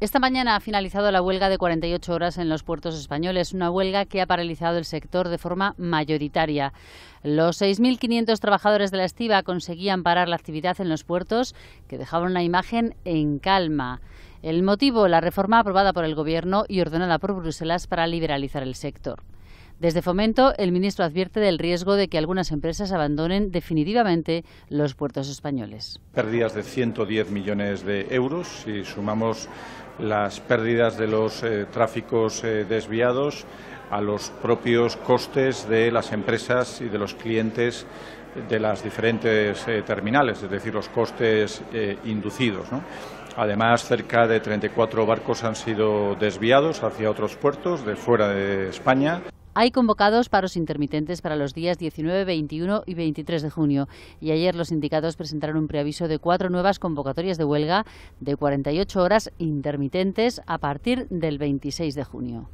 Esta mañana ha finalizado la huelga de 48 horas en los puertos españoles, una huelga que ha paralizado el sector de forma mayoritaria. Los 6.500 trabajadores de la estiva conseguían parar la actividad en los puertos, que dejaban la imagen en calma. El motivo, la reforma aprobada por el Gobierno y ordenada por Bruselas para liberalizar el sector. Desde Fomento, el ministro advierte del riesgo de que algunas empresas abandonen definitivamente los puertos españoles. Pérdidas de 110 millones de euros, si sumamos las pérdidas de los eh, tráficos eh, desviados a los propios costes de las empresas y de los clientes de las diferentes eh, terminales, es decir, los costes inducidos. Además, cerca de 34 barcos han sido desviados hacia otros puertos de fuera de España. Hay convocados paros intermitentes para los días 19, 21 y 23 de junio. Y ayer los sindicatos presentaron un preaviso de cuatro nuevas convocatorias de huelga de 48 horas intermitentes a partir del 26 de junio.